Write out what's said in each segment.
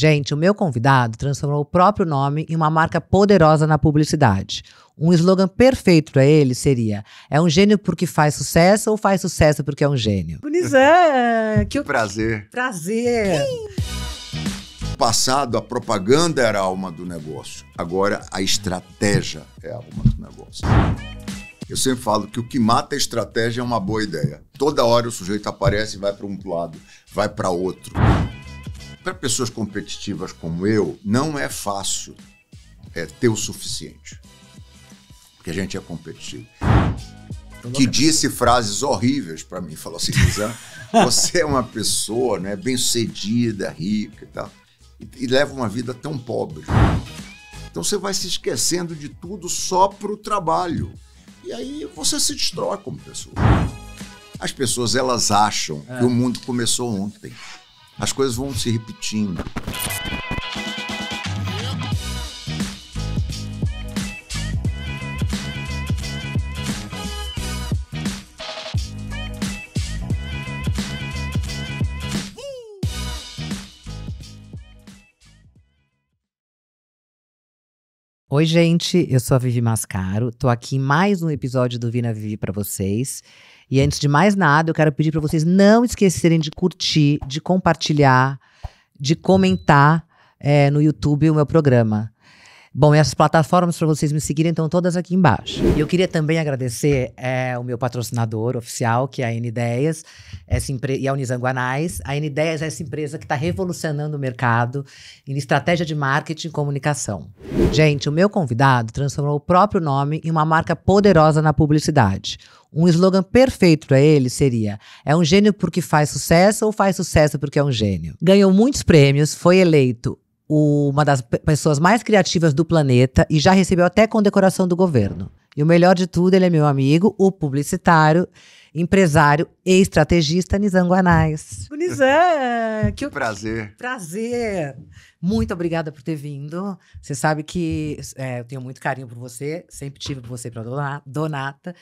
Gente, o meu convidado transformou o próprio nome em uma marca poderosa na publicidade. Um slogan perfeito para ele seria: é um gênio porque faz sucesso ou faz sucesso porque é um gênio? Bonizé! Que prazer! Prazer! No passado, a propaganda era a alma do negócio. Agora, a estratégia é a alma do negócio. Eu sempre falo que o que mata a estratégia é uma boa ideia. Toda hora o sujeito aparece e vai para um lado, vai para outro para pessoas competitivas como eu, não é fácil é, ter o suficiente. Porque a gente é competitivo. Que disse frases horríveis para mim. Falou assim, Luizão, você é uma pessoa né, bem-sucedida, rica e tal, e, e leva uma vida tão pobre. Então você vai se esquecendo de tudo só para o trabalho. E aí você se destrói como pessoa. As pessoas elas acham é. que o mundo começou ontem as coisas vão se repetindo. Oi, gente, eu sou a Vivi Mascaro, tô aqui em mais um episódio do Vina Vivi para vocês. E antes de mais nada, eu quero pedir para vocês não esquecerem de curtir, de compartilhar, de comentar é, no YouTube o meu programa. Bom, essas plataformas para vocês me seguirem estão todas aqui embaixo. E eu queria também agradecer é, o meu patrocinador oficial, que é a n Ideias, essa e a Unizanguanais. A n Ideias é essa empresa que está revolucionando o mercado em estratégia de marketing e comunicação. Gente, o meu convidado transformou o próprio nome em uma marca poderosa na publicidade. Um slogan perfeito para ele seria: é um gênio porque faz sucesso ou faz sucesso porque é um gênio. Ganhou muitos prêmios, foi eleito uma das pessoas mais criativas do planeta e já recebeu até condecoração do governo. E o melhor de tudo, ele é meu amigo, o publicitário, empresário e estrategista Nizam Guanais. O Nizam! Que prazer! Prazer! Muito obrigada por ter vindo. Você sabe que é, eu tenho muito carinho por você, sempre tive por você para Donata.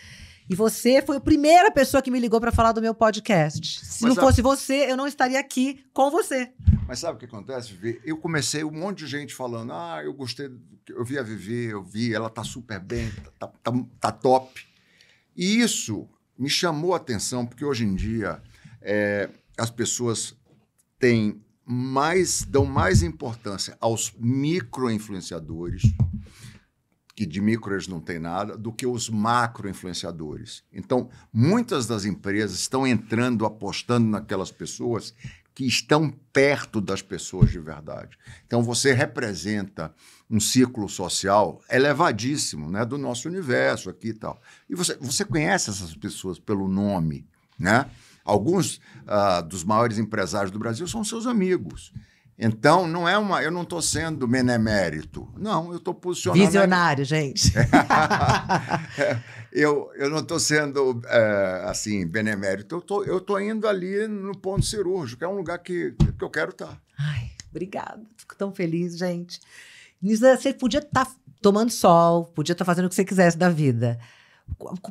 E você foi a primeira pessoa que me ligou para falar do meu podcast. Se Mas não sabe... fosse você, eu não estaria aqui com você. Mas sabe o que acontece, Vivi? Eu comecei um monte de gente falando: ah, eu gostei, eu vi a Vivi, eu vi, ela tá super bem, tá, tá, tá top. E isso me chamou a atenção, porque hoje em dia é, as pessoas têm mais, dão mais importância aos micro-influenciadores que de micro eles não têm nada, do que os macro influenciadores. Então, muitas das empresas estão entrando, apostando naquelas pessoas que estão perto das pessoas de verdade. Então, você representa um ciclo social elevadíssimo né, do nosso universo aqui e tal. E você, você conhece essas pessoas pelo nome, né? Alguns uh, dos maiores empresários do Brasil são seus amigos. Então, não é uma. Eu não estou sendo benemérito. Não, eu estou posicionando. Visionário, gente. eu, eu não estou sendo é, assim, benemérito. Eu tô, estou tô indo ali no ponto cirúrgico, é um lugar que, que eu quero estar. Tá. Ai, obrigada. Fico tão feliz, gente. Você podia estar tá tomando sol, podia estar tá fazendo o que você quisesse da vida.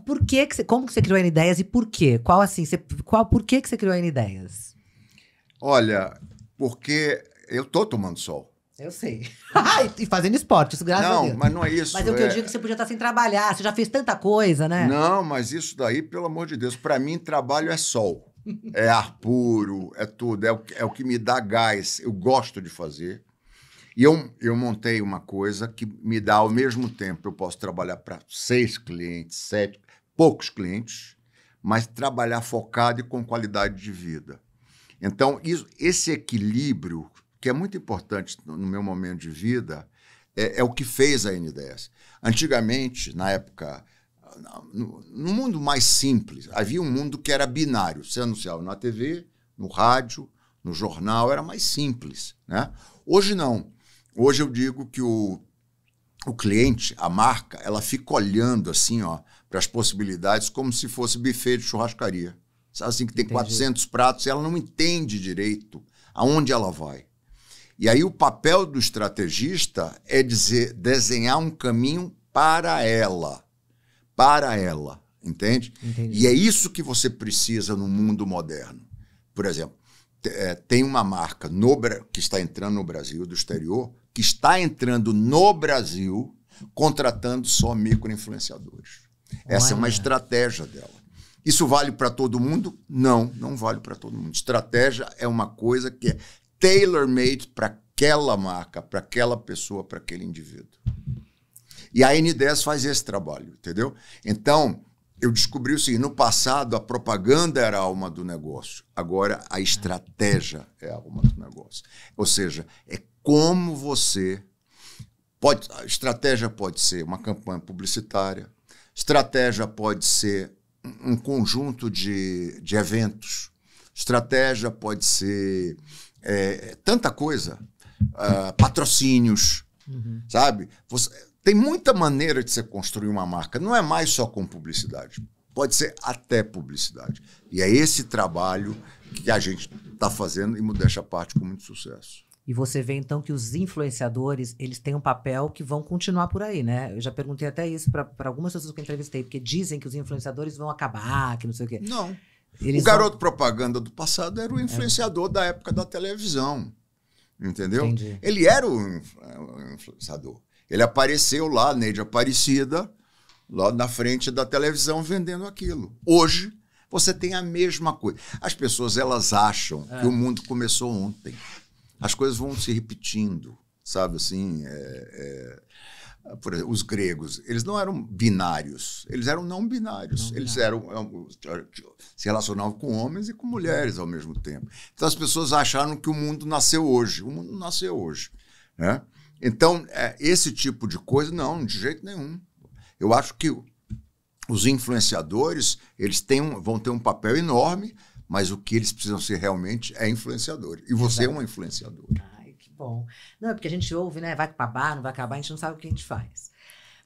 Por que, que você, como que você criou a n ideias e por quê? Qual assim, você, qual por que que você criou a n ideias? Olha, porque eu tô tomando sol. Eu sei. e fazendo esporte, isso graças não, a Deus. Não, mas não é isso. Mas é o que eu é. digo que você podia estar tá sem trabalhar, você já fez tanta coisa, né? Não, mas isso daí, pelo amor de Deus, para mim trabalho é sol. É ar puro, é tudo, é o, é o que me dá gás. Eu gosto de fazer. E eu, eu montei uma coisa que me dá ao mesmo tempo. Eu posso trabalhar para seis clientes, sete, poucos clientes, mas trabalhar focado e com qualidade de vida. Então, isso, esse equilíbrio que é muito importante no meu momento de vida, é, é o que fez a NDS. Antigamente, na época, no, no, mundo mais simples, havia um mundo que era binário. Você anunciava na TV, no rádio, no jornal, era mais simples. Né? Hoje não. Hoje eu digo que o, o cliente, a marca, ela fica olhando assim ó para as possibilidades como se fosse buffet de churrascaria. Sabe assim que tem Entendi. 400 pratos e ela não entende direito aonde ela vai. E aí o papel do estrategista é dizer, desenhar um caminho para ela. Para ela, entende? Entendi. E é isso que você precisa no mundo moderno. Por exemplo, é, tem uma marca no, que está entrando no Brasil do exterior, que está entrando no Brasil contratando só micro influenciadores Essa é uma estratégia dela. Isso vale para todo mundo? Não, não vale para todo mundo. Estratégia é uma coisa que é tailor-made para aquela marca, para aquela pessoa, para aquele indivíduo. E a N10 faz esse trabalho, entendeu? Então, eu descobri o seguinte: no passado, a propaganda era a alma do negócio, agora a estratégia é a alma do negócio. Ou seja, é como você. Pode, a estratégia pode ser uma campanha publicitária, estratégia pode ser um conjunto de, de eventos, estratégia pode ser é, tanta coisa, uh, patrocínios, uhum. sabe? Você, tem muita maneira de você construir uma marca. Não é mais só com publicidade. Pode ser até publicidade. E é esse trabalho que a gente está fazendo e modéstia à parte com muito sucesso. E você vê então que os influenciadores eles têm um papel que vão continuar por aí, né? Eu já perguntei até isso para algumas pessoas que eu entrevistei, porque dizem que os influenciadores vão acabar, que não sei o quê. Não. Eles o garoto vão... propaganda do passado era o influenciador é. da época da televisão. Entendeu? Entendi. Ele era o influenciador. Ele apareceu lá, Neide Aparecida, lá na frente da televisão vendendo aquilo. Hoje, você tem a mesma coisa. As pessoas, elas acham é. que o mundo começou ontem. As coisas vão se repetindo, sabe assim? É, é por exemplo, os gregos, eles não eram binários, eles eram não binários. Não eles eram é, se relacionavam com homens e com mulheres ao mesmo tempo. Então as pessoas acharam que o mundo nasceu hoje. O mundo nasceu hoje, né? Então é, esse tipo de coisa não, de jeito nenhum. Eu acho que os influenciadores eles têm um, vão ter um papel enorme, mas o que eles precisam ser realmente é influenciador. E você é Exato. é um influenciador. Ah, bom. Não, é porque a gente ouve, né? Vai acabar, não vai acabar, a gente não sabe o que a gente faz.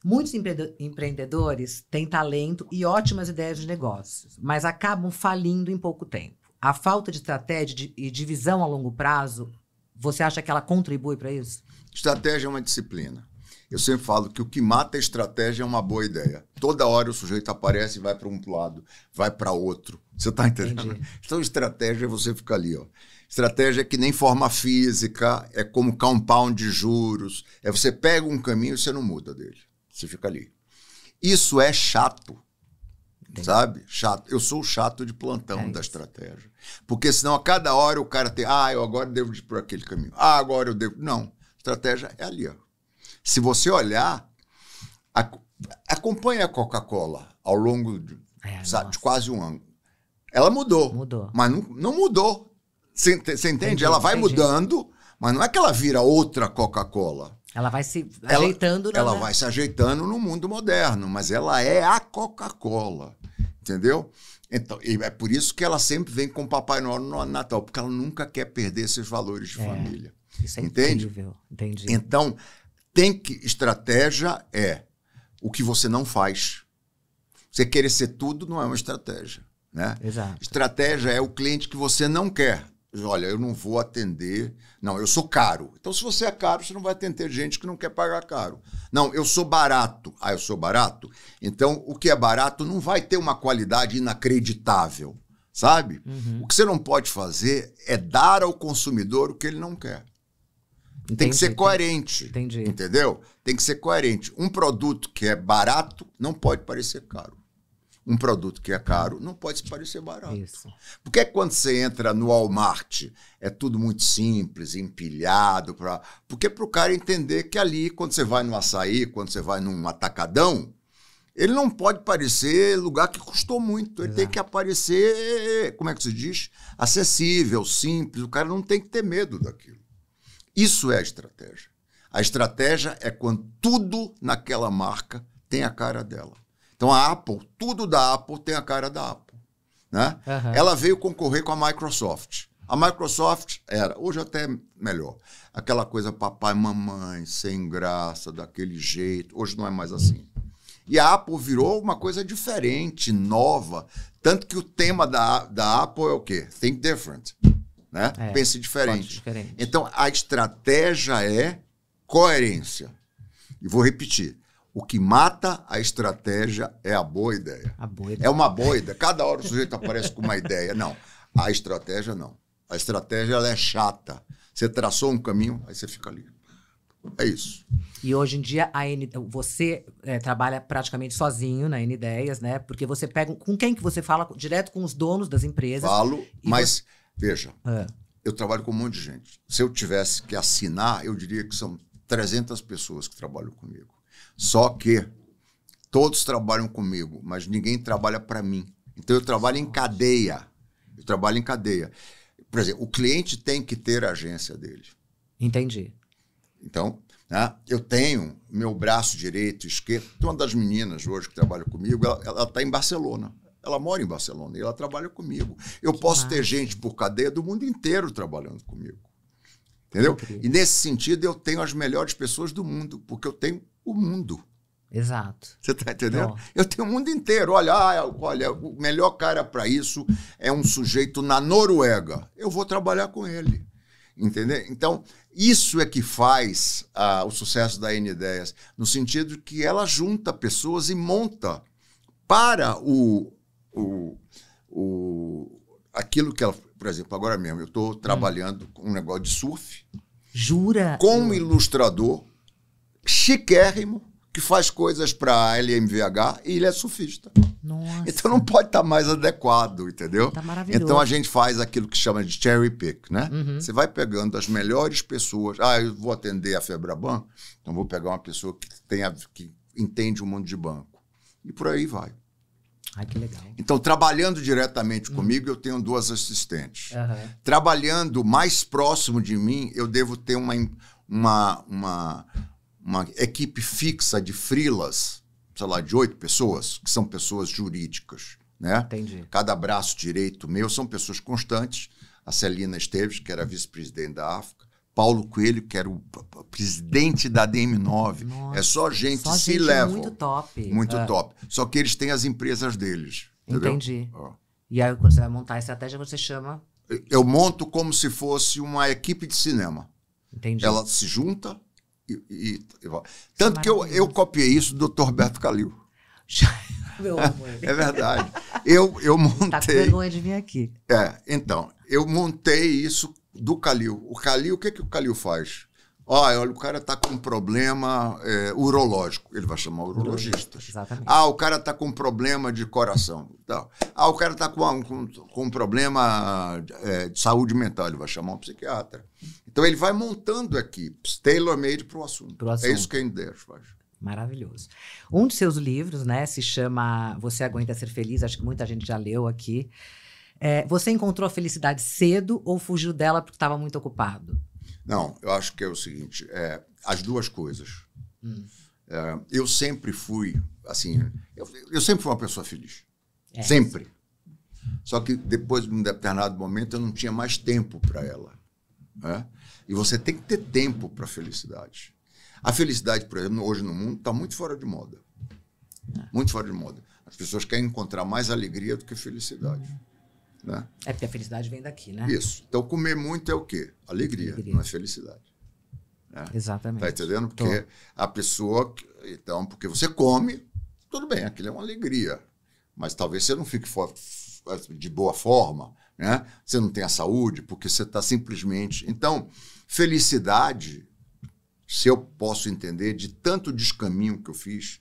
Muitos empreendedores têm talento e ótimas ideias de negócios, mas acabam falindo em pouco tempo. A falta de estratégia e de visão a longo prazo, você acha que ela contribui para isso? Estratégia é uma disciplina. Eu sempre falo que o que mata a estratégia é uma boa ideia. Toda hora o sujeito aparece e vai para um lado, vai para outro. Você está entendendo? Entendi. Então, estratégia é você ficar ali, ó. Estratégia é que nem forma física, é como compound de juros. É você pega um caminho e você não muda dele. Você fica ali. Isso é chato. Entendi. Sabe? Chato. Eu sou o chato de plantão é da estratégia. Porque senão a cada hora o cara tem. Ah, eu agora devo ir por aquele caminho. Ah, agora eu devo. Não. Estratégia é ali. Ó. Se você olhar, ac acompanha a Coca-Cola ao longo de, é, sabe, de quase um ano. Ela mudou. Mudou. Mas não, não mudou você entende? Entendi, ela vai entendi. mudando, mas não é que ela vira outra Coca-Cola. Ela vai se ajeitando. Ela, né, ela né? vai se ajeitando no mundo moderno, mas ela é a Coca-Cola, entendeu? Então, é por isso que ela sempre vem com Papai Noel no Natal, porque ela nunca quer perder esses valores de é, família. Isso é Entende? incrível. Entendi. Então, tem que estratégia é o que você não faz. Você querer ser tudo não é uma estratégia, né? Exato. Estratégia é o cliente que você não quer. Olha, eu não vou atender. Não, eu sou caro. Então, se você é caro, você não vai atender gente que não quer pagar caro. Não, eu sou barato. Ah, eu sou barato? Então, o que é barato não vai ter uma qualidade inacreditável, sabe? Uhum. O que você não pode fazer é dar ao consumidor o que ele não quer. Entendi, tem que ser coerente. Entendi. Entendeu? Tem que ser coerente. Um produto que é barato não pode parecer caro um produto que é caro não pode se parecer barato. Isso. Porque é quando você entra no Walmart, é tudo muito simples, empilhado. Pra... Porque para o cara entender que ali, quando você vai no açaí, quando você vai num atacadão, ele não pode parecer lugar que custou muito. Ele Exato. tem que aparecer, como é que se diz? Acessível, simples. O cara não tem que ter medo daquilo. Isso é a estratégia. A estratégia é quando tudo naquela marca tem a cara dela. Então a Apple, tudo da Apple tem a cara da Apple. Né? Uhum. Ela veio concorrer com a Microsoft. A Microsoft era, hoje até melhor, aquela coisa papai, mamãe, sem graça, daquele jeito. Hoje não é mais assim. E a Apple virou uma coisa diferente, nova. Tanto que o tema da, da Apple é o quê? Think different. Né? É, Pense diferente. diferente. Então, a estratégia é coerência. E vou repetir. O que mata a estratégia é a boa ideia. A boa ideia. É uma boa ideia. Cada hora o sujeito aparece com uma ideia. Não. A estratégia não. A estratégia ela é chata. Você traçou um caminho, aí você fica ali. É isso. E hoje em dia a N, você é, trabalha praticamente sozinho na N ideias, né? Porque você pega com quem que você fala direto com os donos das empresas. Falo, mas você... veja, é. eu trabalho com um monte de gente. Se eu tivesse que assinar, eu diria que são 300 pessoas que trabalham comigo. Só que todos trabalham comigo, mas ninguém trabalha para mim. Então eu trabalho em cadeia. Eu trabalho em cadeia. Por exemplo, o cliente tem que ter a agência dele. Entendi. Então, né, eu tenho meu braço direito, esquerdo. uma das meninas hoje que trabalha comigo, ela está em Barcelona. Ela mora em Barcelona e ela trabalha comigo. Eu que posso massa. ter gente por cadeia do mundo inteiro trabalhando comigo. Entendeu? E nesse sentido, eu tenho as melhores pessoas do mundo, porque eu tenho o mundo. Exato. Você está entendendo? Eu tenho o mundo inteiro. Olha, ah, olha, o melhor cara para isso é um sujeito na Noruega. Eu vou trabalhar com ele. Entendeu? Então, isso é que faz ah, o sucesso da N Ideias, no sentido que ela junta pessoas e monta para o, o, o aquilo que ela. Por exemplo, agora mesmo, eu estou hum. trabalhando hum. com um negócio de surf. Jura? Com um ilustrador chiquérrimo que faz coisas para LMVH e ele é surfista. Nossa. Então não pode estar tá mais adequado, entendeu? Tá maravilhoso. Então a gente faz aquilo que chama de cherry pick, né? Uhum. Você vai pegando as melhores pessoas. Ah, eu vou atender a Febraban, então vou pegar uma pessoa que tenha que entende o mundo de banco. E por aí vai. Ai, que legal. Então, trabalhando diretamente hum. comigo, eu tenho duas assistentes. Uhum. Trabalhando mais próximo de mim, eu devo ter uma, uma, uma uma equipe fixa de frilas, sei lá, de oito pessoas, que são pessoas jurídicas. Né? Entendi. Cada braço direito meu são pessoas constantes. A Celina Esteves, que era vice-presidente da África, Paulo Coelho, que era o presidente da DM9. Nossa, é só gente só se gente Muito top. Muito é. top. Só que eles têm as empresas deles. Entendi. E aí, quando você vai montar a estratégia, você chama. Eu monto como se fosse uma equipe de cinema. Entendi. Ela se junta, e, e, e é tanto que eu, eu copiei isso do Dr. Beto Calil. Meu amor. é verdade. Eu, eu montei. Tá com vergonha de vir aqui. É, então, eu montei isso do Calil. O Calil, o que, que o Calil faz? Olha, olha, o cara está com um problema é, urológico. Ele vai chamar urologistas. Exatamente. Ah, o cara está com um problema de coração. Então, ah, o cara está com, com, com, um problema é, de saúde mental. Ele vai chamar um psiquiatra. Então, ele vai montando equipes, tailor-made para o assunto. É isso que a Inders faz. Maravilhoso. Um de seus livros, né, se chama Você Aguenta Ser Feliz. Acho que muita gente já leu aqui. É, você encontrou a felicidade cedo ou fugiu dela porque estava muito ocupado? Não, eu acho que é o seguinte, é, as duas coisas. Hum. É, eu sempre fui, assim, eu, eu, sempre fui uma pessoa feliz. É. Sempre. Só que depois de um determinado momento eu não tinha mais tempo para ela. Né? E você tem que ter tempo para a felicidade. A felicidade, por exemplo, hoje no mundo está muito fora de moda. É. Muito fora de moda. As pessoas querem encontrar mais alegria do que felicidade. Né? É porque a felicidade vem daqui, né? Isso. Então, comer muito é o quê? Alegria, Alegria. não é felicidade. Né? Exatamente. Tá entendendo? Porque Tô. a pessoa. Então, porque você come, tudo bem, aquilo é uma alegria. Mas talvez você não fique de boa forma, né? Você não tem a saúde, porque você está simplesmente. Então, felicidade, se eu posso entender, de tanto descaminho que eu fiz,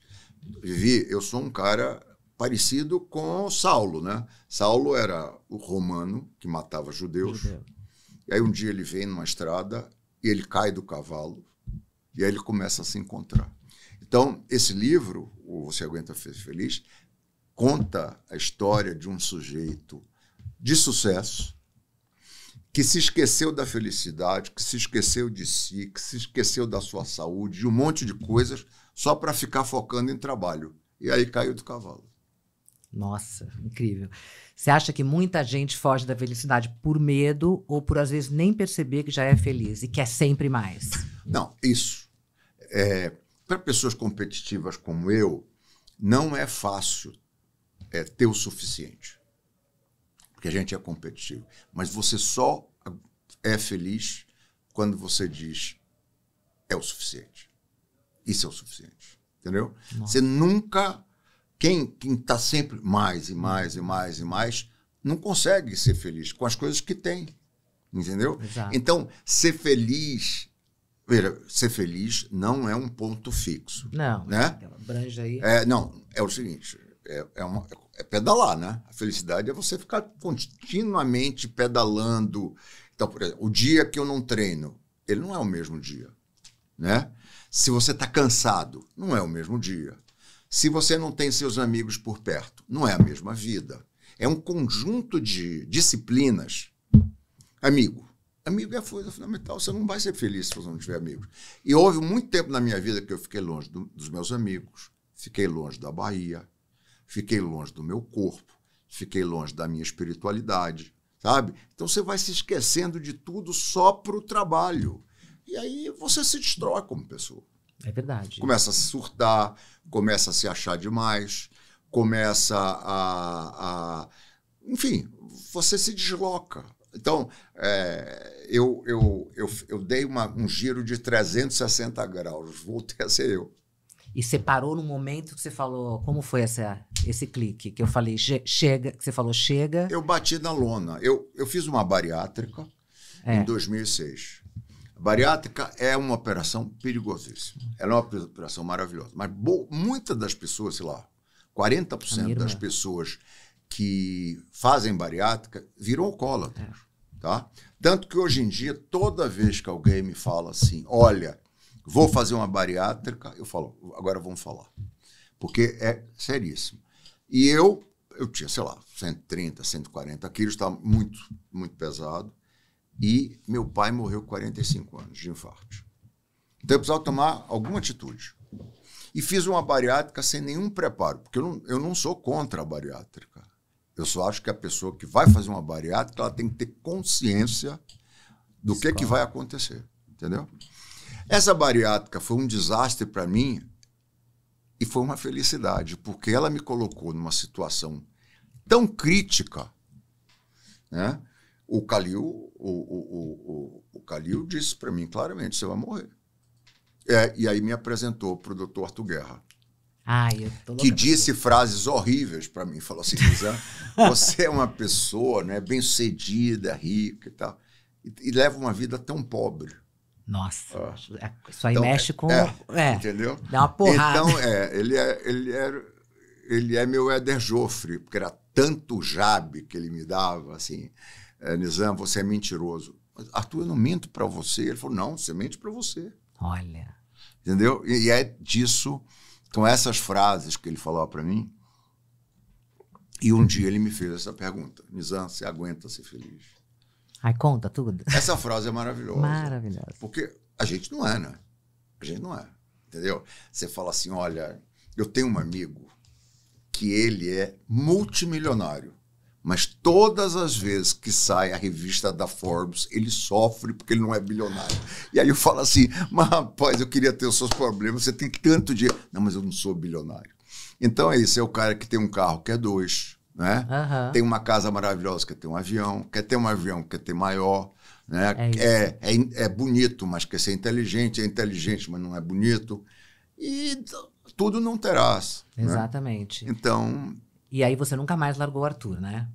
Vivi, eu sou um cara parecido com Saulo, né? Saulo era o romano que matava judeus. Judeu. E aí um dia ele vem numa estrada e ele cai do cavalo e aí ele começa a se encontrar. Então, esse livro, o Você Aguenta Feliz, conta a história de um sujeito de sucesso que se esqueceu da felicidade, que se esqueceu de si, que se esqueceu da sua saúde, de um monte de coisas, só para ficar focando em trabalho. E aí caiu do cavalo. Nossa, incrível. Você acha que muita gente foge da felicidade por medo ou por, às vezes, nem perceber que já é feliz e quer sempre mais? Não, isso. É, Para pessoas competitivas como eu, não é fácil é, ter o suficiente. Porque a gente é competitivo. Mas você só é feliz quando você diz é o suficiente. Isso é o suficiente. Entendeu? Nossa. Você nunca quem está sempre mais e mais e mais e mais não consegue ser feliz com as coisas que tem. Entendeu? Exato. Então, ser feliz. Veja, ser feliz não é um ponto fixo. Não. Né? Ela aí. É, não, é o seguinte: é, é, uma, é pedalar, né? A felicidade é você ficar continuamente pedalando. Então, por exemplo, o dia que eu não treino, ele não é o mesmo dia, né? Se você está cansado, não é o mesmo dia se você não tem seus amigos por perto. Não é a mesma vida. É um conjunto de disciplinas. Amigo. Amigo é a coisa fundamental. Você não vai ser feliz se você não tiver amigos. E houve muito tempo na minha vida que eu fiquei longe do, dos meus amigos, fiquei longe da Bahia, fiquei longe do meu corpo, fiquei longe da minha espiritualidade, sabe? Então você vai se esquecendo de tudo só para o trabalho. E aí você se destrói como pessoa. É verdade. Começa a surtar, começa a se achar demais, começa a. a enfim, você se desloca. Então, é, eu, eu, eu, eu, dei uma, um giro de 360 graus, voltei a ser eu. E você parou no momento que você falou, como foi essa, esse clique? Que eu falei, chega, que você falou, chega. Eu bati na lona. Eu, eu fiz uma bariátrica é. em 2006. Bariátrica é uma operação perigosíssima. Ela é uma operação maravilhosa. Mas muitas das pessoas, sei lá, 40% das pessoas que fazem bariátrica viram alcoólatras. É. Tá? Tanto que hoje em dia, toda vez que alguém me fala assim, olha, vou fazer uma bariátrica, eu falo, agora vamos falar. Porque é seríssimo. E eu, eu tinha, sei lá, 130, 140 quilos, estava tá muito, muito pesado. E meu pai morreu com 45 anos de infarto. Então eu precisava tomar alguma atitude. E fiz uma bariátrica sem nenhum preparo, porque eu não, eu não sou contra a bariátrica. Eu só acho que a pessoa que vai fazer uma bariátrica ela tem que ter consciência do que, é que vai acontecer. Entendeu? Essa bariátrica foi um desastre para mim e foi uma felicidade, porque ela me colocou numa situação tão crítica né, o Calil, o, o, o, o Calil disse para mim claramente: você vai morrer. É, e aí me apresentou para o doutor Arthur Guerra. Ai, que disse frases horríveis para mim. Falou assim, Lizan, você é uma pessoa né, bem-sucedida, é rica e tal, e, e, leva uma vida tão pobre. Nossa, ah. isso é, aí então, mexe com... É, é, é, entendeu? Dá uma porrada. Então, é, ele é, ele é, ele é meu Éder Joffre, porque era tanto jabe que ele me dava, assim. É, Nizam, você é mentiroso. Mas, Arthur, eu não minto para você. Ele falou, não, você mente para você. Olha. Entendeu? E, e, é disso. Então, essas frases que ele falava para mim. E um dia ele me fez essa pergunta: Nizam, você aguenta ser feliz? Aí conta tudo. Essa frase é maravilhosa. Maravilhosa. Porque a gente não é, né? A gente não é. Entendeu? Você fala assim: olha, eu tenho um amigo que ele é multimilionário. Mas todas as vezes que sai a revista da Forbes, ele sofre porque ele não é bilionário. E aí eu falo assim: mas rapaz, eu queria ter os seus problemas, você tem tanto dinheiro. Não, mas eu não sou bilionário. Então é isso: é o cara que tem um carro que é dois, né? Uhum. Tem uma casa maravilhosa que tem um avião, quer ter um avião que ter maior. Né? É, é, é, é bonito, mas quer ser inteligente, é inteligente, mas não é bonito. E tudo não terás. Né? Exatamente. Né? Então, e aí você nunca mais largou o Arthur, né?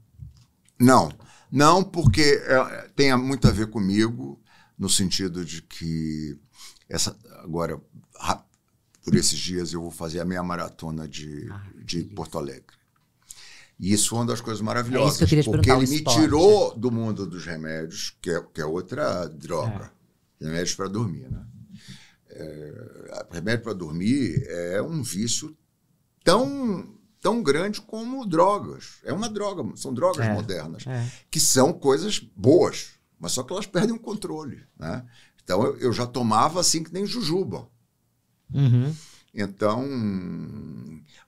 Não. Não, porque é, tem muito a ver comigo, no sentido de que essa agora, por esses dias, eu vou fazer a minha maratona de, ah, de Porto Alegre. E isso foi uma das coisas é maravilhosas, é que porque ele me tirou do mundo dos remédios, que é, que é outra droga. É. Remédios para dormir, né? É, remédio para dormir é um vício tão tão grande como drogas. É uma droga, são drogas é, modernas, é. que são coisas boas, mas só que elas perdem o controle. Né? Então eu, eu já tomava assim que nem jujuba. Uhum. Então,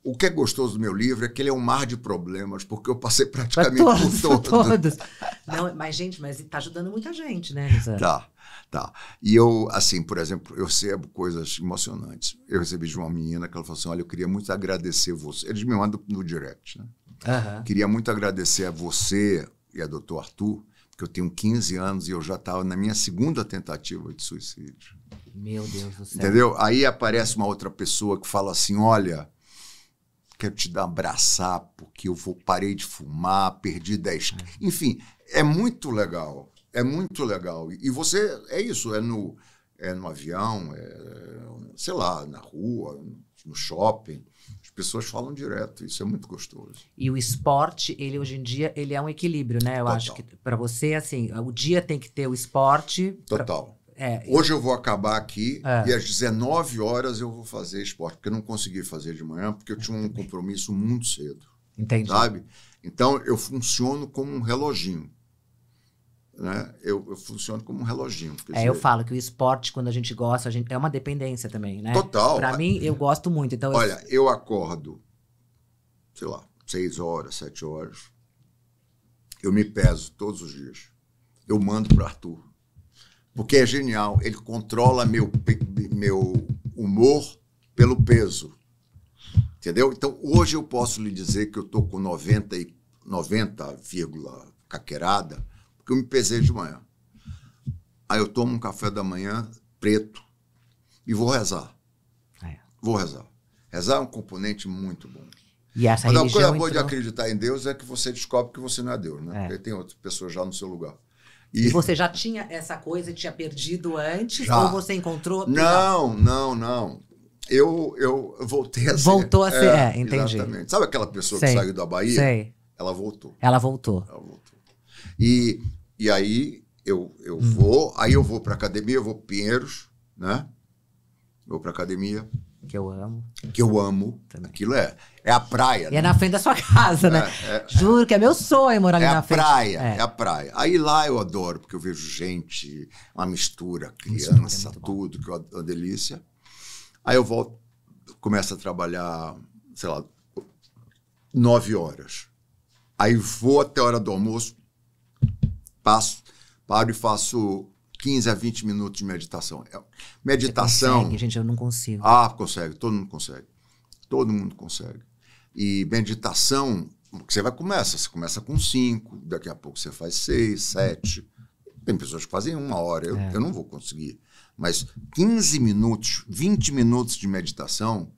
o que é gostoso do meu livro é que ele é um mar de problemas, porque eu passei praticamente por todos. todos. Não, mas, gente, mas está ajudando muita gente, né, Rizano? Tá, tá. E eu, assim, por exemplo, eu recebo coisas emocionantes. Eu recebi de uma menina que ela falou assim: olha, eu queria muito agradecer você. Eles me mandam no direct, né? Uhum. Queria muito agradecer a você e a doutor Arthur, porque eu tenho 15 anos e eu já estava na minha segunda tentativa de suicídio. Meu Deus do céu. Entendeu? Aí aparece uma outra pessoa que fala assim: olha quero te dar um abraçar porque eu vou parei de fumar, perdi 10. Enfim, é muito legal. É muito legal. E você, é isso, é no, é no avião, é, sei lá, na rua, no shopping. As pessoas falam direto, isso é muito gostoso. E o esporte, ele hoje em dia, ele é um equilíbrio, né? Eu Total. acho que para você, assim, o dia tem que ter o esporte. Total. Pra... É, Hoje eu vou acabar aqui é. e às 19 horas eu vou fazer esporte, porque eu não consegui fazer de manhã, porque eu tinha um compromisso muito cedo. Entendi. Sabe? Então eu funciono como um reloginho né? Eu, eu funciono como um reloginho. é, dizer... eu falo que o esporte, quando a gente gosta, a gente, é uma dependência também, né? Total. Para mim, eu é. gosto muito. Então Olha, eu... eu acordo, sei lá, seis horas, sete horas. Eu me peso todos os dias. Eu mando para Arthur. Porque é genial. Ele controla meu, meu humor pelo peso. Entendeu? Então, hoje eu posso lhe dizer que eu estou com 90, 90, caquerada que eu me pesei de manhã. Aí eu tomo um café da manhã preto e vou rezar. É. Vou rezar. Rezar é um componente muito bom. E essa Mas a coisa boa de acreditar em Deus é que você descobre que você não é Deus, né? É. Porque tem outras pessoas já no seu lugar. E... e, você já tinha essa coisa, tinha perdido antes? Já. Ou você encontrou? Não, não, não. Eu, eu voltei a ser. Voltou a ser, é, é entendi. Exatamente. Sabe aquela pessoa Sei. que saiu da Bahia? Sei. Ela voltou. Ela voltou. Ela voltou. E e aí eu, eu uhum. vou, aí eu vou para academia, eu vou para Pinheiros, né? Vou para academia. Que eu amo. Que eu amo. Também. Aquilo é, é a praia. E é né? é na frente da sua casa, né? É, é, Juro que é meu sonho morar ali é a frente. Praia, é. é a praia. Aí lá eu adoro, porque eu vejo gente, uma mistura, criança, é tudo, que é uma delícia. Aí eu volto, começo a trabalhar, sei lá, nove horas. Aí vou até a hora do almoço, passo, paro e faço 15 a 20 minutos de meditação. É, meditação. Você consegue, gente, eu não consigo. Ah, consegue, todo mundo consegue. Todo mundo consegue. E meditação, você vai começa, você começa com 5, daqui a pouco você faz 6, 7. Tem pessoas que fazem uma hora, eu, é. eu não vou conseguir. Mas 15 minutos, 20 minutos de meditação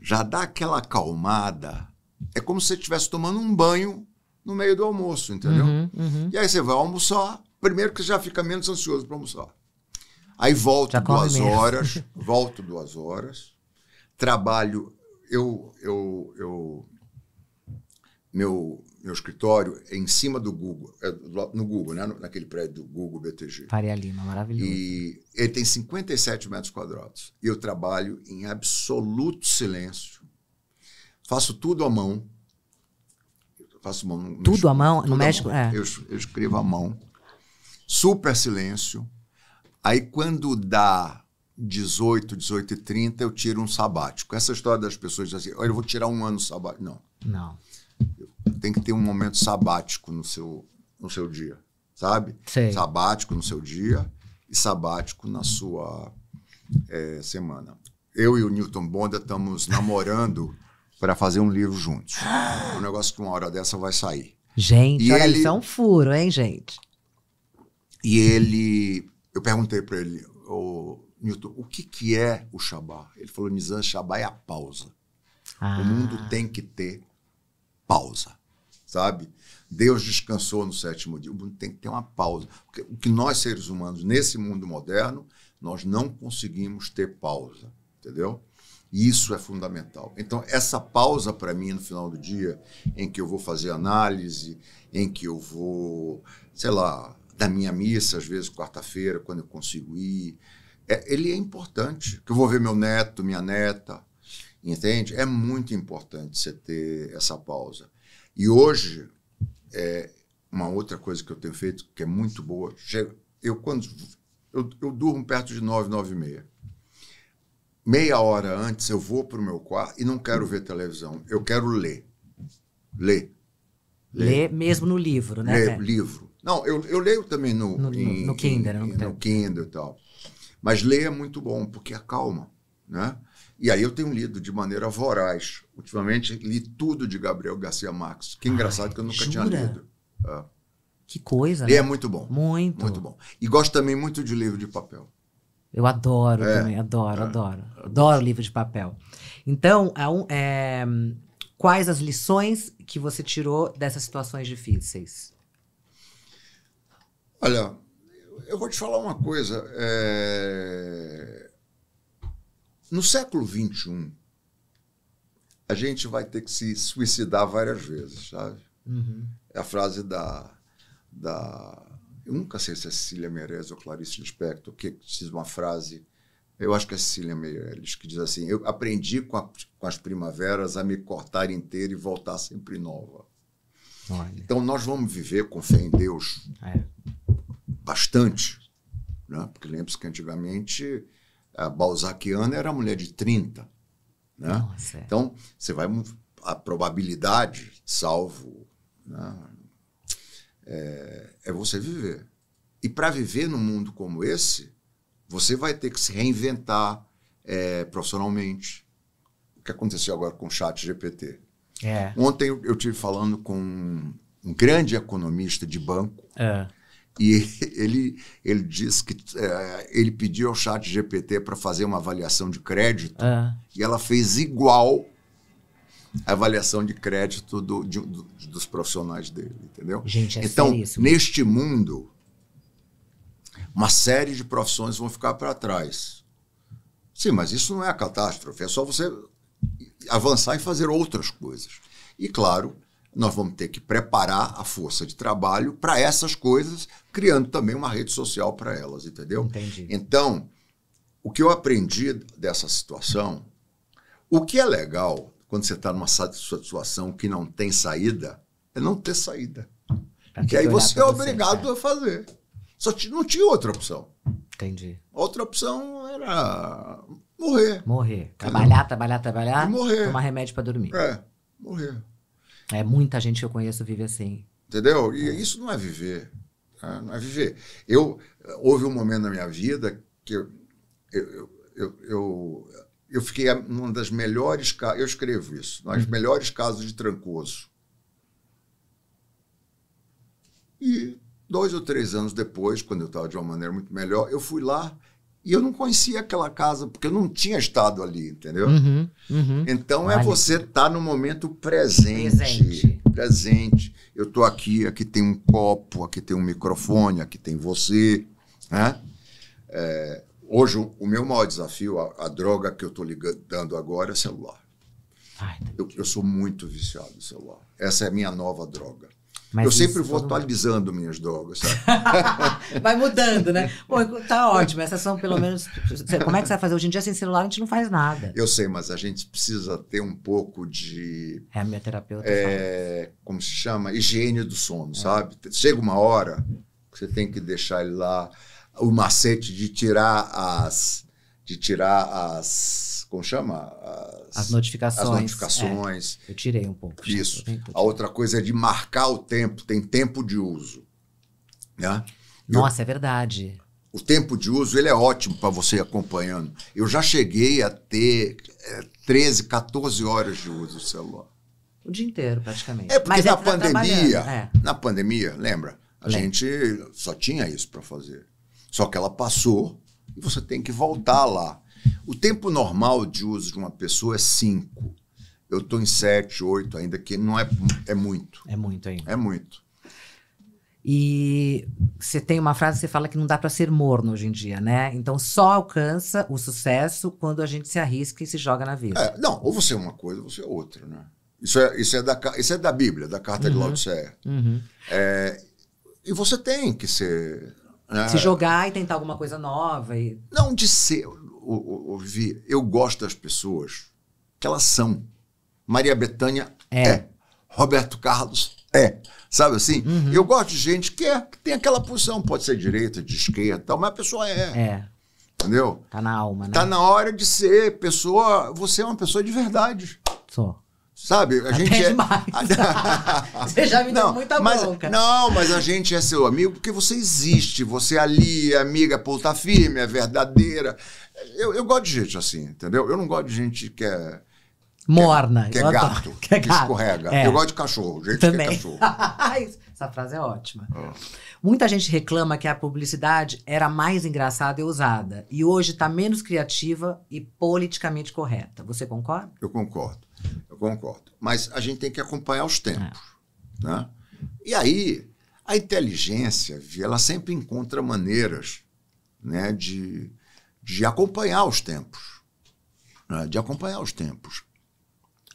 já dá aquela acalmada. É como se você estivesse tomando um banho no meio do almoço, entendeu? Uhum, uhum. E aí você vai almoçar, primeiro que você já fica menos ansioso para almoçar. Aí volto já duas horas, volto duas horas, trabalho. Eu, eu, eu, meu, meu escritório é em cima do Google, é no Google, né? naquele prédio do Google BTG. Faria Lima, maravilhoso. E ele tem 57 metros quadrados. E eu trabalho em absoluto silêncio. Faço tudo à mão faço mão. Tudo à mão? No México? Mão. É. Eu, eu escrevo à mão. Super silêncio. Aí quando dá 18, 18 e 30, eu tiro um sabático. Essa história das pessoas assim, olha, eu vou tirar um ano sabático. Não. Não. Tem que ter um momento sabático no seu, no seu dia, sabe? Sei. Sabático no seu dia e sabático na sua é, semana. Eu e o Newton Bonda estamos namorando para fazer um livro juntos. um negócio que uma hora dessa vai sair. Gente, e olha, ele... isso é um furo, hein, gente? E ele, eu perguntei para ele, o oh, Newton, o que, que é o Shabá? Ele falou, Nizam, Shabá é a pausa. Ah. O mundo tem que ter pausa, sabe? Deus descansou no sétimo dia. O mundo tem que ter uma pausa. Porque o que nós, seres humanos, nesse mundo moderno, nós não conseguimos ter pausa, entendeu? E isso é fundamental. Então, essa pausa para mim no final do dia, em que eu vou fazer análise, em que eu vou, sei lá, da minha missa, às vezes quarta-feira, quando eu consigo ir, é, ele é importante. Que eu vou ver meu neto, minha neta, entende? É muito importante você ter essa pausa. E hoje, é, uma outra coisa que eu tenho feito, que é muito boa, eu quando eu, eu durmo perto de nove, nove e meia meia hora antes eu vou para o meu quarto e não quero ver televisão, eu quero ler. Ler. Ler, mesmo no livro, né? Ler, é. livro. Não, eu, eu leio também no, no, em, no Kindle. Em, no Kindle e tal. Mas ler é muito bom, porque acalma, né? E aí eu tenho lido de maneira voraz. Ultimamente li tudo de Gabriel Garcia Marques. Que engraçado Ai, que eu nunca jura? tinha lido. É. Que coisa. E né? é muito bom. Muito. Muito bom. E gosto também muito de livro de papel. Eu adoro é. também, adoro, é. adoro. Adoro livro de papel. Então, é, é, quais as lições que você tirou dessas situações difíceis? Olha, eu vou te falar uma coisa. É, no século XXI, a gente vai ter que se suicidar várias vezes, sabe? Uhum. É a frase da, da eu nunca sei se é Cecília Meirelles ou Clarice Lispector, que diz uma frase, eu acho que é Cecília Meirelles, que diz assim: Eu aprendi com, a, com as primaveras a me cortar inteira e voltar sempre nova. Olha. Então nós vamos viver com fé em Deus é. bastante, né? porque lembre-se que antigamente a Balzaciana era mulher de 30. Né? Nossa, é. Então você vai. A probabilidade, salvo né? é, é você viver. E para viver num mundo como esse, você vai ter que se reinventar é, profissionalmente. O que aconteceu agora com o chat GPT. É. Ontem eu tive falando com um grande economista de banco é. e ele, ele disse que é, ele pediu ao chat GPT para fazer uma avaliação de crédito é. e ela fez igual avaliação de crédito do, de, do, dos profissionais dele, entendeu? Gente, é então, neste mundo, uma série de profissões vão ficar para trás. Sim, mas isso não é a catástrofe, é só você avançar e fazer outras coisas. E, claro, nós vamos ter que preparar a força de trabalho para essas coisas, criando também uma rede social para elas, entendeu? Entendi. Então, o que eu aprendi dessa situação, o que é legal quando você está numa satisfação que não tem saída, é não ter saída. porque que aí você é obrigado você, é. a fazer. Só não tinha outra opção. Entendi. Outra opção era morrer. Morrer. Trabalhar, trabalhar, trabalhar. E morrer. Tomar remédio para dormir. É, morrer. É muita gente que eu conheço vive assim. Entendeu? E é. isso não é viver. Tá? Não é viver. Eu, houve um momento na minha vida que eu, eu, eu, eu eu fiquei numa das melhores. Eu escrevo isso, nas uhum. melhores casos de Trancoso. E dois ou três anos depois, quando eu estava de uma maneira muito melhor, eu fui lá e eu não conhecia aquela casa, porque eu não tinha estado ali, entendeu? Uhum, uhum. Então vale. é você estar tá no momento presente. Presente. presente. Eu estou aqui, aqui tem um copo, aqui tem um microfone, aqui tem você. Né? É, Hoje, o meu maior desafio, a, a droga que eu estou dando agora é celular. Ai, tá eu, eu, sou muito viciado no celular. Essa é a minha nova droga. Mas eu sempre vou atualizando mundo. minhas drogas, sabe? vai mudando, né? Pô, tá ótimo. Essas são pelo menos. Como é que você vai fazer? Hoje em dia, sem celular, a gente não faz nada. Eu sei, mas a gente precisa ter um pouco de. É a minha terapeuta. É, como se chama? Higiene do sono, é. sabe? Chega uma hora que você tem que deixar ele lá o macete de tirar as. De tirar as. Como chama? As, as notificações. As notificações. É, eu tirei um pouco. Isso. A outra coisa é de marcar o tempo, tem tempo de uso. Né? Nossa, eu, é verdade. O tempo de uso ele é ótimo para você ir acompanhando. Eu já cheguei a ter é, 13, 14 horas de uso do celular. O dia inteiro, praticamente. É porque Mas na tá pandemia, é. na pandemia, lembra? A Lembra. gente só tinha isso para fazer. Só que ela passou e você tem que voltar lá. O tempo normal de uso de uma pessoa é 5. Eu estou em 7, 8 ainda, que não é, é muito. É muito ainda. É muito. E você tem uma frase, você fala que não dá para ser morno hoje em dia, né? Então só alcança o sucesso quando a gente se arrisca e se joga na vida. É, não, ou você é uma coisa, ou você é outra, né? Isso é, isso é, da, isso é da Bíblia, da carta uhum. de Laodicea. Uhum. É, e você tem que ser se jogar e tentar alguma coisa nova. E... Não de ser. Ouvir, eu gosto das pessoas que elas são. Maria Bethânia é. é. Roberto Carlos é. Sabe assim? Uhum. Eu gosto de gente que, é, que tem aquela posição, pode ser direita, de esquerda, tal, mas a pessoa é. É. Entendeu? Tá na alma, tá né? Tá na hora de ser pessoa. Você é uma pessoa de verdade. Só. Sabe? A Até gente é. você já me não, deu muita mas, bronca. Não, mas a gente é seu amigo porque você existe. Você é ali é amiga, pô, tá firme, é verdadeira. Eu, eu gosto de gente assim, entendeu? Eu não gosto de gente que é. é Morna. Que é, que é gato, que, é gato. que escorrega. É. Eu gosto de cachorro, gente Também. que é cachorro. Essa frase é ótima. Ah. Muita gente reclama que a publicidade era mais engraçada e usada. E hoje está menos criativa e politicamente correta. Você concorda? Eu concordo concordo. Mas a gente tem que acompanhar os tempos. É. Né? E aí, a inteligência, ela sempre encontra maneiras né, de, de acompanhar os tempos. Né, de acompanhar os tempos.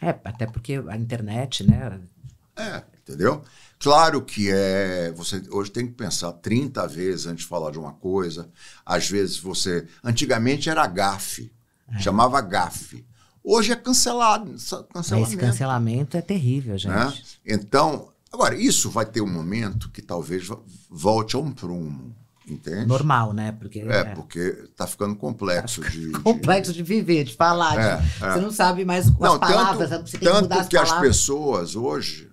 É, até porque a internet, né? É, entendeu? Claro que é. Você hoje tem que pensar 30 vezes antes de falar de uma coisa. Às vezes você. Antigamente era gafe, é. chamava gafe. Hoje é cancelado. Cancelamento. Esse cancelamento é terrível, né? gente. Né? Então, agora, isso vai ter um momento que talvez volte a um prumo. Entende? Normal, né? Porque, é, é. porque tá ficando complexo tá ficando de, Complexo de... de viver, de falar. É, de... É. Você não sabe mais com não, palavras. Tanto, você tem tanto que, mudar as que palavras. as pessoas hoje,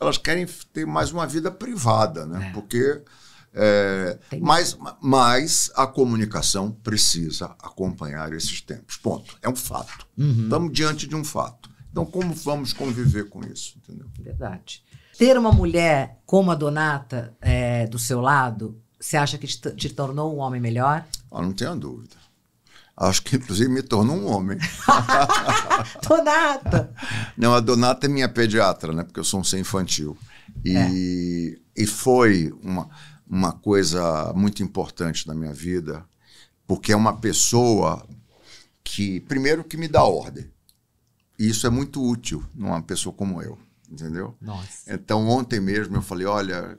elas querem ter mais uma vida privada, né? É. Porque é, mas, mas a comunicação precisa acompanhar esses tempos. Ponto. É um fato. Uhum. Estamos diante de um fato. Então, como vamos conviver com isso? Entendeu? Verdade. Ter uma mulher como a Donata é, do seu lado, você acha que te, te tornou um homem melhor? Eu ah, não tenho dúvida. Acho que, inclusive, me tornou um homem. Donata! Não, a Donata é minha pediatra, né? Porque eu sou um ser infantil. E, é. e foi uma uma coisa muito importante na minha vida, porque é uma pessoa que, primeiro, que me dá ordem. E isso é muito útil numa pessoa como eu, entendeu? Nossa. Então, ontem mesmo eu falei, olha,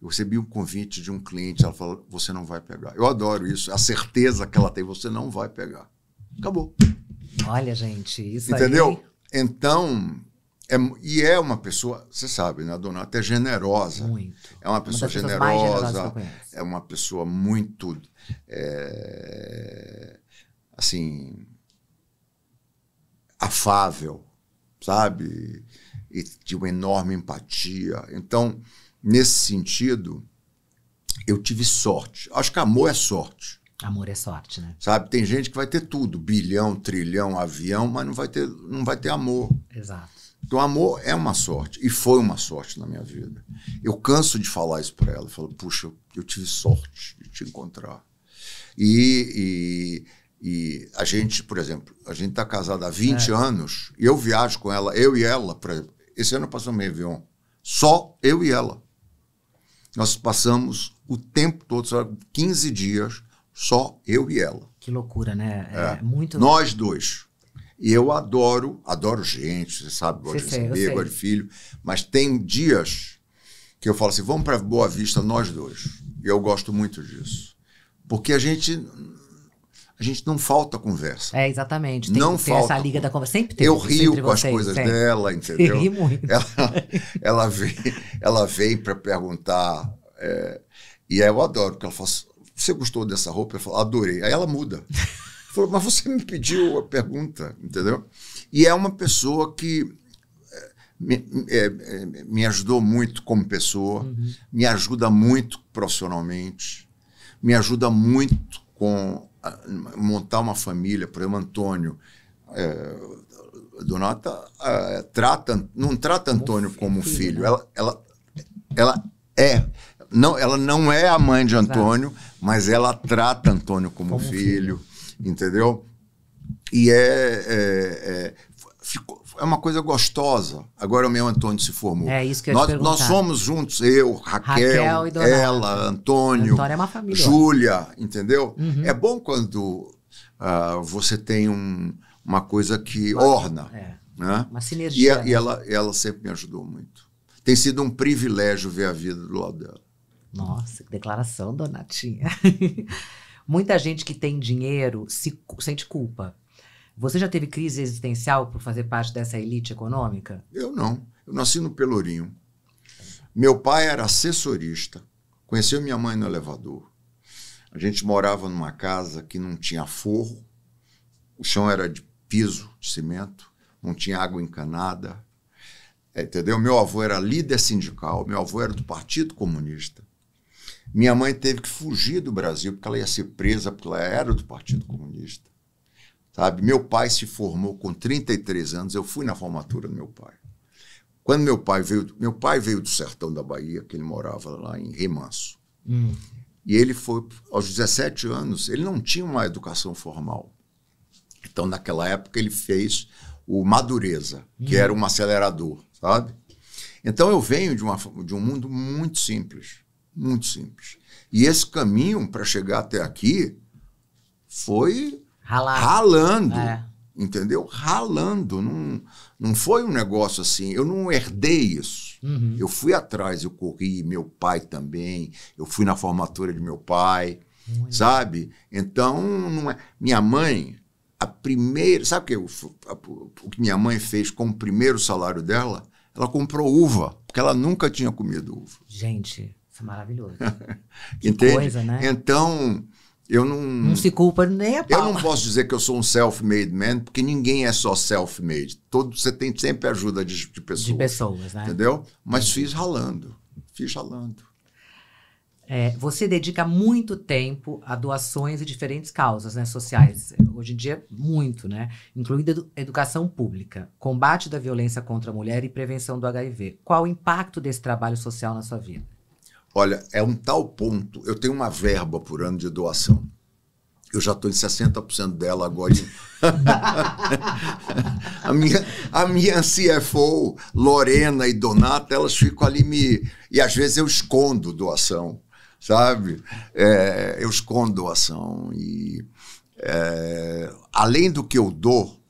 eu recebi um convite de um cliente, ela falou, você não vai pegar. Eu adoro isso, a certeza que ela tem, você não vai pegar. Acabou. Olha, gente, isso Entendeu? Aí... Então, é, e é uma pessoa, você sabe, né? A é generosa. Muito. É uma pessoa uma generosa, é uma pessoa muito. É, assim. afável, sabe? E de uma enorme empatia. Então, nesse sentido, eu tive sorte. Acho que amor é sorte. Amor é sorte, né? Sabe, tem gente que vai ter tudo, bilhão, trilhão, avião, mas não vai ter, não vai ter amor. Exato. Então, amor é uma sorte, e foi uma sorte na minha vida. Eu canso de falar isso para ela. Eu falo, puxa, eu, tive sorte de te encontrar. E, e, e, a gente, por exemplo, a gente está casado há 20 é. anos, e eu viajo com ela, eu e ela, por exemplo, esse ano passou meio um só eu e ela. Nós passamos o tempo todo, sabe, 15 dias, só eu e ela. Que loucura, né? É, é. muito. Nós dois. E eu adoro, adoro gente, você sabe, gosto de receber, gosto de filho. Mas tem dias que eu falo assim: vamos para Boa Vista, nós dois. E eu gosto muito disso. Porque a gente. A gente não falta conversa. É, exatamente. Tem, não tem falta. essa liga da conversa. Sempre tem. Eu rio com vocês, as coisas sempre. dela, entendeu? Eu ri muito. Ela, ela vem, ela vem para perguntar. É, e aí eu adoro, porque ela fala: assim, você gostou dessa roupa? Eu falo: adorei. Aí ela muda falou, mas você me pediu a pergunta, entendeu? E é uma pessoa que eh, me, é, me ajudou muito como pessoa, uhum. me ajuda muito profissionalmente, me ajuda muito com a, ah, montar uma família. Por exemplo, Antônio é, eh, Donata é, trata, não trata Antônio como, como filho, filho. Né? Ela, ela, ela é não, ela não é a mãe de Antônio, mas ela trata Antônio como, como filho. filho entendeu? E é, é, é ficou, é uma coisa gostosa. Agora o meu Antônio se formou. É isso que eu nós, te nós somos juntos, eu, Raquel, Raquel ela, Antônio, Antônio é uma família. Júlia, entendeu? Uhum. É bom quando uh, você tem um, uma coisa que uma, orna. É. Né? Uma sinergia. E, né? e, ela, ela sempre me ajudou muito. Tem sido um privilégio ver a vida do lado dela. Nossa, que declaração, Donatinha. Muita gente que tem dinheiro se sente culpa. Você já teve crise existencial por fazer parte dessa elite econômica? Eu não. Eu nasci no Pelourinho. Meu pai era assessorista. Conheceu minha mãe no elevador. A gente morava numa casa que não tinha forro. O chão era de piso, de cimento. Não tinha água encanada. É, entendeu? Meu avô era líder sindical. Meu avô era do Partido Comunista. Minha mãe teve que fugir do Brasil porque ela ia ser presa, porque ela era do Partido Comunista. Sabe? Meu pai se formou com 33 anos, eu fui na formatura do meu pai. Quando meu pai veio, meu pai veio do sertão da Bahia, que ele morava lá em Remanso. Hum. E ele foi aos 17 anos, ele não tinha uma educação formal. Então naquela época ele fez o Madureza, hum. que era um acelerador, sabe? Então eu venho de, uma, de um mundo muito simples. Muito simples. E esse caminho para chegar até aqui foi ralando. É. Entendeu? Ralando. Não, não foi um negócio assim. Eu não herdei isso. Uhum. Eu fui atrás, eu corri, meu pai também. Eu fui na formatura de meu pai. Muito sabe? Então, não é... minha mãe, a primeira. Sabe o que, eu, a, o que minha mãe fez com o primeiro salário dela? Ela comprou uva, porque ela nunca tinha comido uva. Gente. Isso é maravilhoso. Né? que Entende? coisa, né? Então, eu não. Não se culpa nem a pau. Eu não posso dizer que eu sou um self-made man, porque ninguém é só self-made. Todo, você tem sempre ajuda de, de pessoas. De pessoas, né? Entendeu? Mas fiz ralando. Fiz ralando. É, você dedica muito tempo a doações e diferentes causas né, sociais. Hoje em dia, muito, né? Incluindo educação pública, combate da violência contra a mulher e prevenção do HIV. Qual o impacto desse trabalho social na sua vida? Olha, é um tal ponto. Eu tenho uma verba por ano de doação. Eu já estou em 60% dela agora. a, minha, a minha CFO, Lorena e Donata, elas ficam ali me. E às vezes eu escondo doação, sabe? É, eu escondo doação. E é, além do que eu dou,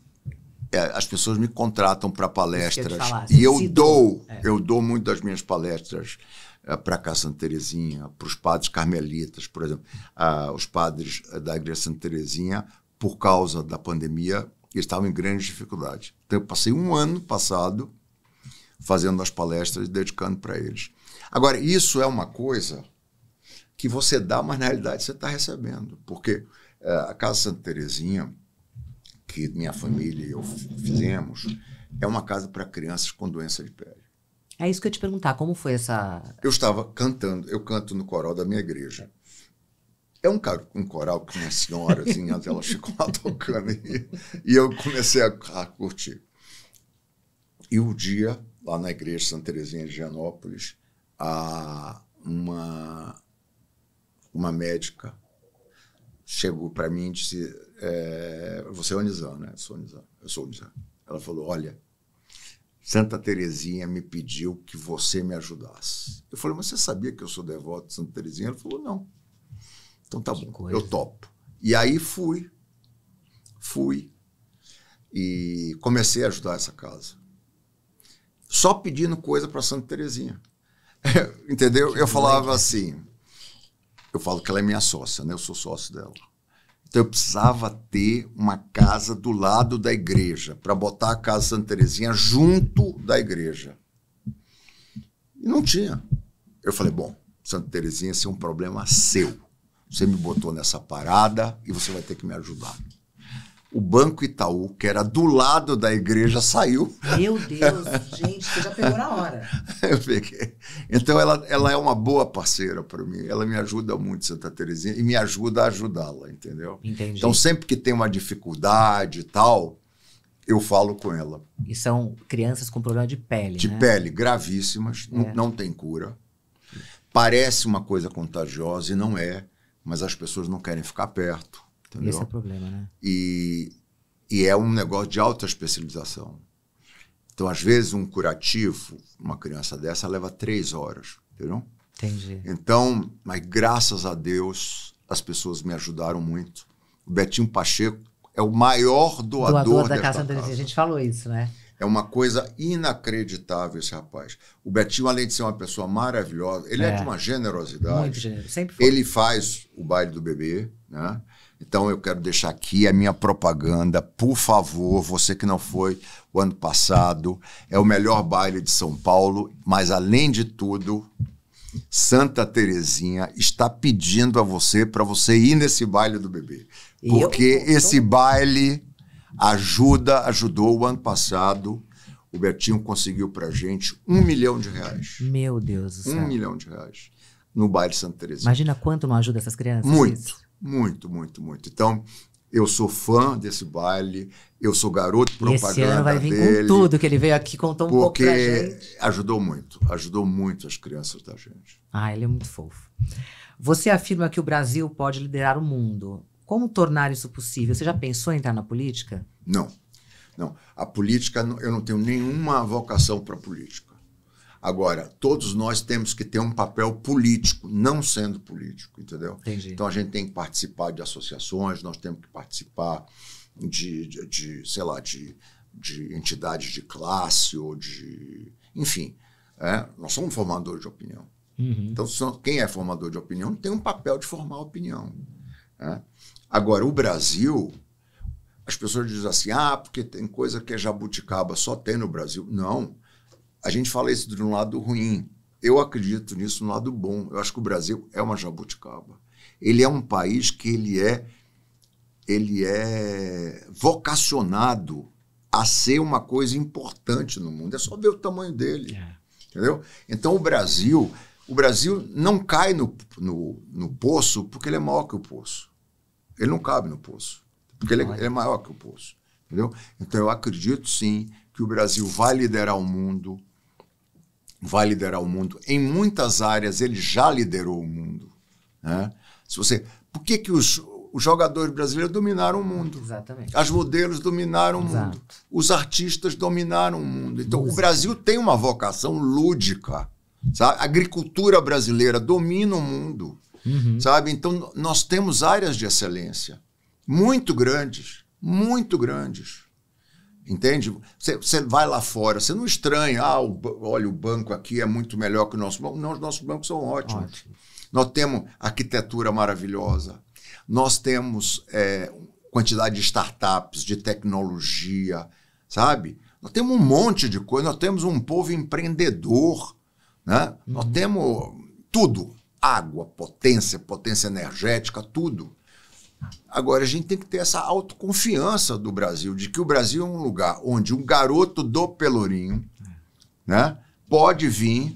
é, as pessoas me contratam para palestras eu falar, e eu dou, dou é. eu dou muito das minhas palestras eh, para casa Santa Terezinha, para os padres carmelitas, por exemplo, ah, os padres da Igreja Santa Terezinha, por causa da pandemia, estavam em grandes dificuldades. Então eu passei um ano passado fazendo as palestras e dedicando para eles. Agora, isso é uma coisa que você dá, mas na realidade você está recebendo, porque eh, a Casa Santa Terezinha, que minha família e eu fizemos, é uma casa para crianças com doença de pele. É isso que eu te perguntar, como foi essa. Eu estava cantando, eu canto no coral da minha igreja. É um, um coral que umas senhorazinhas elas ficam lá tocando e, e eu comecei a, a, curtir. E um dia, lá na igreja Santa Teresinha de Gianópolis, a, uma, uma médica chegou para mim e disse: é, Você é onisano, né? Eu sou onisano. Eu sou onisano. Ela falou: Olha, Santa Terezinha me pediu que você me ajudasse. Eu falei, mas você sabia que eu sou devoto de Santa Terezinha? Ele falou, não. Então tá que bom, coisa. eu topo. E aí fui, fui e comecei a ajudar essa casa. Só pedindo coisa para Santa Terezinha. Entendeu? Que eu falava assim, eu falo que ela é minha sócia, né? Eu sou sócio dela. Então eu precisava ter uma casa do lado da igreja, para botar a casa Santa Terezinha junto da igreja. E não tinha. Eu falei, bom, Santa Terezinha, esse é um problema seu. Você me botou nessa parada e você vai ter que me ajudar o Banco Itaú, que era do lado da igreja, saiu. Meu Deus, gente, você já pegou na hora. Eu peguei. Então ela, ela é uma boa parceira para mim. Ela me ajuda muito, Santa Terezinha, e me ajuda a ajudá-la, entendeu? Entendi. Então sempre que tem uma dificuldade e tal, eu falo com ela. E são crianças com problema de pele, De né? pele, gravíssimas, é. não, não tem cura. Parece uma coisa contagiosa e não é, mas as pessoas não querem ficar perto Entendeu? Esse é o problema, né? E, e é um negócio de alta especialização. Então, às vezes, um curativo, uma criança dessa, leva três horas, entendeu? Entendi. Então, mas graças a Deus, as pessoas me ajudaram muito. O Betinho Pacheco é o maior doador, doador da Casa Santa A gente falou isso, né? É uma coisa inacreditável esse rapaz. O Betinho, além de ser uma pessoa maravilhosa, ele é, é de uma generosidade. Muito generoso, sempre foi. Ele faz o baile do bebê, né? Então eu quero deixar aqui a minha propaganda. Por favor, você que não foi o ano passado, é o melhor baile de São Paulo, mas além de tudo, Santa Terezinha está pedindo a você para você ir nesse baile do bebê. Porque esse baile ajuda, ajudou o ano passado. O Betinho conseguiu pra gente um milhão de reais. Meu Deus do céu. Um milhão de reais no baile Santa Terezinha. Imagina quanto não ajuda essas crianças. Muito. Isso? Muito, muito, muito. Então, eu sou fã desse baile, eu sou garoto propaganda Esse ano vai vir dele, com tudo, que ele veio aqui contou um pouco pra gente. ajudou muito, ajudou muito as crianças da gente. Ah, ele é muito fofo. Você afirma que o Brasil pode liderar o mundo. Como tornar isso possível? Você já pensou em entrar na política? Não, não. A política, eu não tenho nenhuma vocação para política. Agora, todos nós temos que ter um papel político, não sendo político, entendeu? Entendi. Então a gente tem que participar de associações, nós temos que participar de, de, de sei lá, de, de entidades de classe ou de. Enfim, é, nós somos formadores de opinião. Uhum. Então, quem é formador de opinião tem um papel de formar opinião. Né? Agora, o Brasil, as pessoas dizem assim: ah, porque tem coisa que é jabuticaba, só tem no Brasil. Não. A gente fala isso de um lado ruim. Eu acredito nisso no lado bom. Eu acho que o Brasil é uma jabuticaba. Ele é um país que ele é ele é vocacionado a ser uma coisa importante no mundo. É só ver o tamanho dele. É. Entendeu? Então o Brasil, o Brasil não cai no, no, no, poço porque ele é maior que o poço. Ele não cabe no poço. Porque ele, é, ele é maior que o poço. Entendeu? Então eu acredito sim que o Brasil vai liderar o mundo vai liderar o mundo. Em muitas áreas ele já liderou o mundo. Né? Se você, por que, que os, os jogadores brasileiros dominaram o mundo? Exatamente. As modelos dominaram Exato. o mundo. Os artistas dominaram o mundo. Então Música. o Brasil tem uma vocação lúdica. Sabe? A agricultura brasileira domina o mundo. Uhum. Sabe? Então nós temos áreas de excelência muito grandes, muito grandes. Entende? Você, vai lá fora, você não estranha, ah, o, olha, o banco aqui é muito melhor que o nosso banco. Não, os nossos bancos são ótimos. Ótimo. Nós temos arquitetura maravilhosa, nós temos é, quantidade de startups, de tecnologia, sabe? Nós temos um monte de coisa, nós temos um povo empreendedor, né? Uhum. Nós temos tudo: água, potência, potência energética, tudo. Agora, a gente tem que ter essa autoconfiança do Brasil, de que o Brasil é um lugar onde um garoto do Pelourinho né, pode vir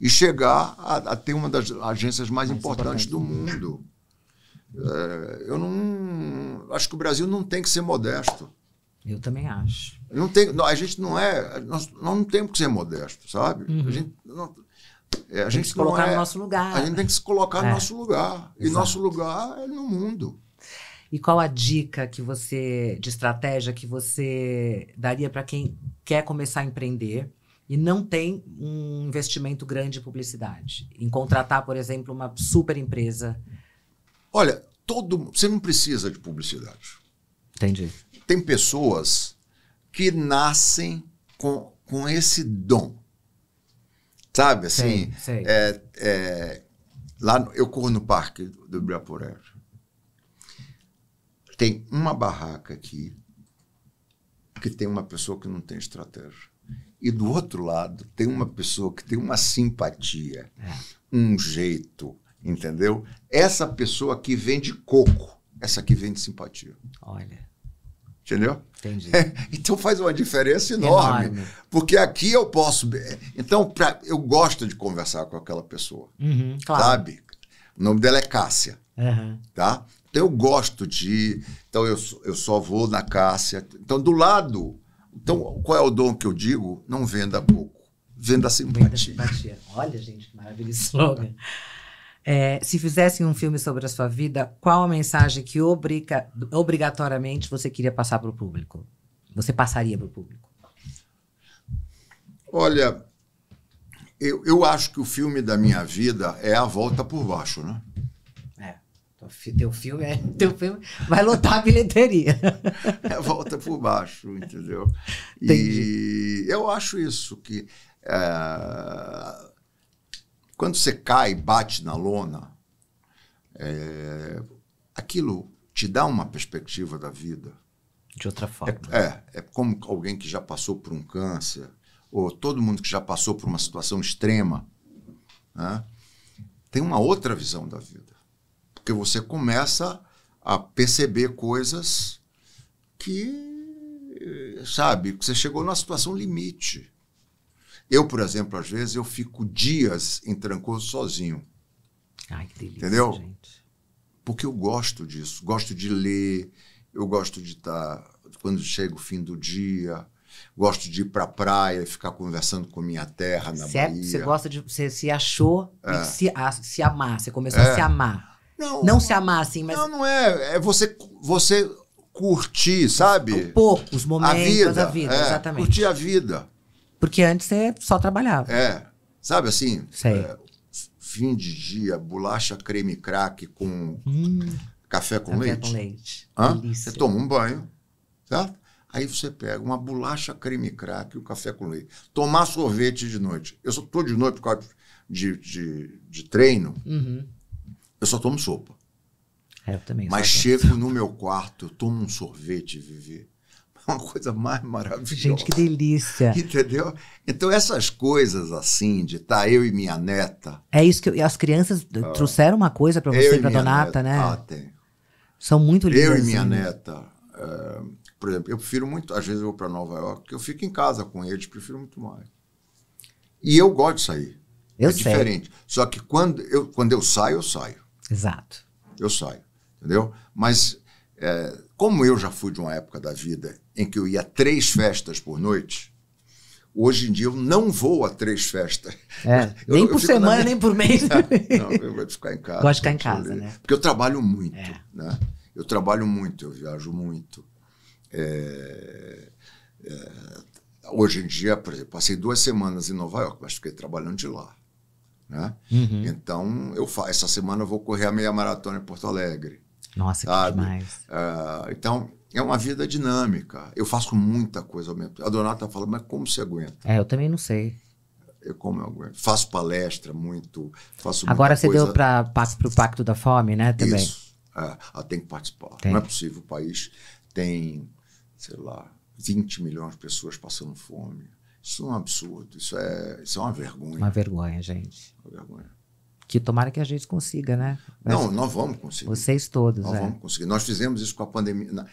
e chegar a, a ter uma das agências mais importantes do mundo. É, eu não. Acho que o Brasil não tem que ser modesto. Eu também acho. Não tem, não, a gente não é. Nós, nós, não temos que ser modesto, sabe? Uhum. A gente. Não, é, a tem gente que se colocar é, no nosso lugar. A gente tem que se colocar é. no nosso lugar. E nosso lugar é no mundo. E qual a dica que você de estratégia que você daria para quem quer começar a empreender e não tem um investimento grande em publicidade, em contratar, por exemplo, uma super empresa? Olha, todo você não precisa de publicidade. Entendi. Tem pessoas que nascem com, com esse dom. Sabe, assim, sei, sei. É, é, lá no, eu corro no parque do Ibirapuera. Tem uma barraca aqui que tem uma pessoa que não tem estratégia. E do outro lado tem uma pessoa que tem uma simpatia, é. um jeito, entendeu? Essa pessoa aqui vende coco, essa aqui vende simpatia. Olha. Entendeu? Entendi. É, então faz uma diferença enorme, enorme, Porque aqui eu posso. É, então, pra, eu gosto de conversar com aquela pessoa. Uhum, claro. Sabe? O nome dela é Cássia. Uhum. Tá? Então eu gosto de. Então eu, eu só vou na Cássia. Então, do lado. Então, qual é o dom que eu digo? Não venda pouco, venda simpatia. Venda simpatia. Olha, gente, que maravilhoso slogan. É, se fizessem um filme sobre a sua vida, qual a mensagem que obriga, obrigatoriamente você queria passar para o público? Você passaria para o público? Olha, eu, eu acho que o filme da minha vida é A Volta por Baixo, né? teu filme, é, teu filme vai lotar a bilheteria. É, volta por baixo, entendeu? Entendi. E eu acho isso que é, quando você cai, bate na lona, é, aquilo te dá uma perspectiva da vida. De outra forma. É, é, é como alguém que já passou por um câncer, ou todo mundo que já passou por uma situação extrema, né, tem uma outra visão da vida. Porque você começa a perceber coisas que, sabe, que você chegou numa situação limite. Eu, por exemplo, às vezes eu fico dias em Trancoso sozinho. Ai, que delícia, Entendeu? Gente. Porque eu gosto disso. Gosto de ler, eu gosto de estar... Tá, quando chega o fim do dia, gosto de ir para a praia e ficar conversando com minha terra na certo? É, Bahia. Você gosta de... Você se achou é. se, a, se amar. Você começou é. a se amar. Não, não se amassem, mas. Não, não é. É você, você curtir, sabe? Um pouco, os momentos, a vida, a vida é, exatamente. Curtir a vida. Porque antes você só trabalhava. É. Sabe assim? É, fim de dia, bolacha creme crack com hum, café com café leite. Com leite. Hã? Você toma um banho, tá? Aí você pega uma bolacha creme crack e um café com leite. Tomar sorvete de noite. Eu só tô de noite por causa de, de, de treino. Uhum. Eu só tomo sopa. É, eu também. Mas chego no meu quarto, eu tomo um sorvete, Vivi. É uma coisa mais maravilhosa. Gente, que delícia. Entendeu? Então, essas coisas assim, de estar tá eu e minha neta. É isso que eu, as crianças ah, trouxeram uma coisa para você e para Donata, neta, né? Ah, tem. São muito lindas. Eu e minha neta. É, por exemplo, eu prefiro muito. Às vezes eu vou para Nova York, eu fico em casa com eles, prefiro muito mais. E eu gosto de sair. Eu é sei. diferente. Só que quando eu, quando eu saio, eu saio. Exato. Eu saio, entendeu? Mas é, como eu já fui de uma época da vida em que eu ia a três festas por noite, hoje em dia eu não vou a três festas. É, eu, nem eu por semana, minha... nem por mês. É, não, eu gosto de ficar em casa. Gosto de ficar em casa, né? Porque eu trabalho muito, é. né? Eu trabalho muito, eu viajo muito. É, é, hoje em dia, por exemplo, passei duas semanas em Nova York, mas fiquei trabalhando de lá. Né? Uhum. Então, eu faço. Essa semana eu vou correr a meia maratona em Porto Alegre. Nossa, sabe? que demais. É, então, é uma vida dinâmica. Eu faço muita coisa ao mesmo tempo. A Donata fala, mas como você aguenta? É, eu também não sei. Eu como eu aguento. Faço palestra muito, faço Agora você coisa... deu para para o Pacto da Fome, né, também? Isso. É, ah, tem que participar. Tem. Não é possível. O país tem, sei lá, 20 milhões de pessoas passando fome. Isso é um absurdo, isso é, isso é uma vergonha. Uma vergonha, gente com vergonha. Que tomara que a gente consiga, né? Mas não, nós vamos conseguir. Vocês todos, Nós é. vamos conseguir. Nós fizemos isso com a pandemia. Na,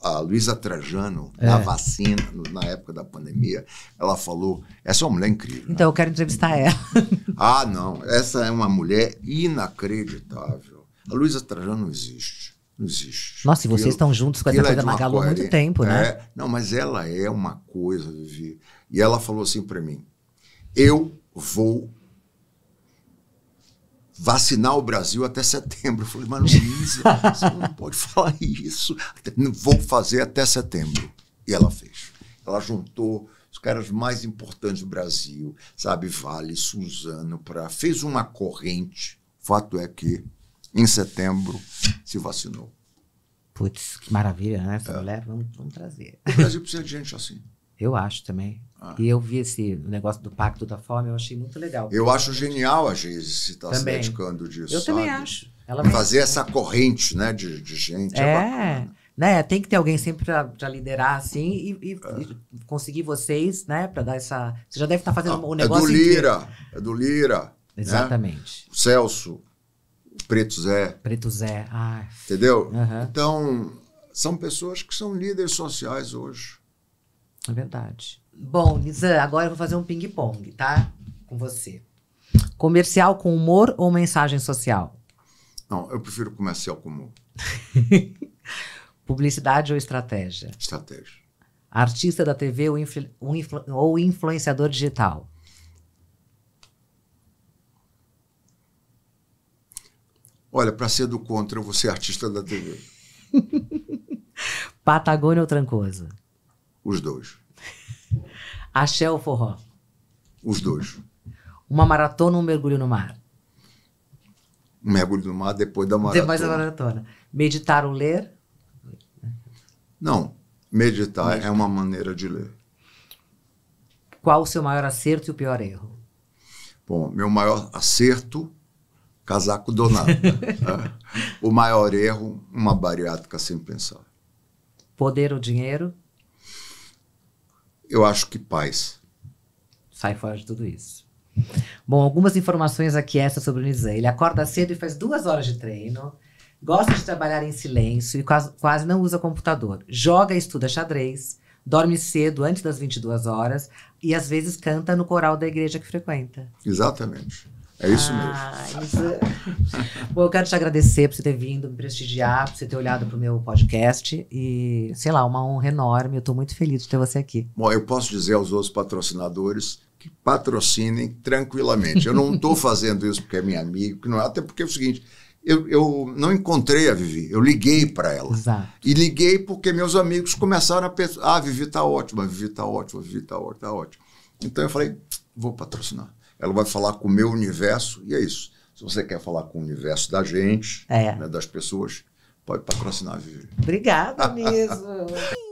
a Luísa Trajano, é. na vacina, na época da pandemia, ela falou... Essa é uma mulher incrível. Então, né? eu quero entrevistar ela. ah, não. Essa é uma mulher inacreditável. A Luísa Trajano não existe. Não existe. Nossa, e vocês estão juntos com a é coisa é da há muito tempo, né? É, não, mas ela é uma coisa, Vivi. E ela falou assim para mim, eu vou vacinar o Brasil até setembro. Eu falei, mas Luísa, você não pode falar isso. Vou fazer até setembro. E ela fez. Ela juntou os caras mais importantes do Brasil, sabe, Vale, Suzano, pra, fez uma corrente. Fato é que em setembro se vacinou. Putz, que maravilha, né? Essa é. mulher, vamos, vamos trazer. O Brasil precisa de gente assim. Eu acho também. Ah. E eu vi esse negócio do Pacto da Fome, eu achei muito legal. Eu acho genial a Gise estar tá se dedicando disso. Eu sabe? também acho. Ela Fazer essa corrente né, de, de gente. É, é né? Tem que ter alguém sempre para liderar assim e, e, é. e, conseguir vocês, né? Para dar essa. Você já deve estar tá fazendo ah, o negócio. É do Lira, inteiro. é do Lira. Né? Exatamente. Né? O Celso, Preto Zé. Preto Zé, ah. Entendeu? Uhum. Então, são pessoas que são líderes sociais hoje. É verdade. Bom, Nizan, agora eu vou fazer um ping-pong, tá? Com você. Comercial com humor ou mensagem social? Não, eu prefiro comercial com humor. Publicidade ou estratégia? Estratégia. Artista da TV ou, influ influ ou influenciador digital? Olha, para ser do contra, eu vou ser artista da TV. Patagônia ou Trancoso? Os dois. Axé ou forró? Os dois. Uma maratona ou um mergulho no mar? Um mergulho no mar depois da maratona. Depois da maratona. Meditar ou ler? Não. Meditar, meditar é uma maneira de ler. Qual o seu maior acerto e o pior erro? Bom, meu maior acerto, casaco donado. É. O maior erro, uma bariátrica sem pensar. Poder ou dinheiro? eu acho que paz. Sai fora de tudo isso. Bom, algumas informações aqui essa sobre o Nizam. Ele acorda cedo e faz duas horas de treino. Gosta de trabalhar em silêncio e quase, quase não usa computador. Joga e estuda xadrez. Dorme cedo, antes das 22 horas. E às vezes canta no coral da igreja que frequenta. Exatamente. É isso ah, mesmo. Isso... É. Bom, eu quero te agradecer por você ter vindo, me prestigiar, por você ter olhado para o meu podcast. E, sei lá, uma honra enorme. Eu estou muito feliz de ter você aqui. Bom, eu posso dizer aos outros patrocinadores que patrocinem tranquilamente. Eu não estou fazendo isso porque é minha amiga, não é, até porque é o seguinte. Eu, eu não encontrei a Vivi, eu liguei para ela. Exato. E liguei porque meus amigos começaram a pensar: ah, a Vivi está ótima, a Vivi está ótima, a Vivi está ótima, está ótima. Então eu falei: vou patrocinar ela vai falar com o meu universo, e é isso. Se você quer falar com o universo da gente, é. né, das pessoas, pode patrocinar a Vivi. Obrigada mesmo.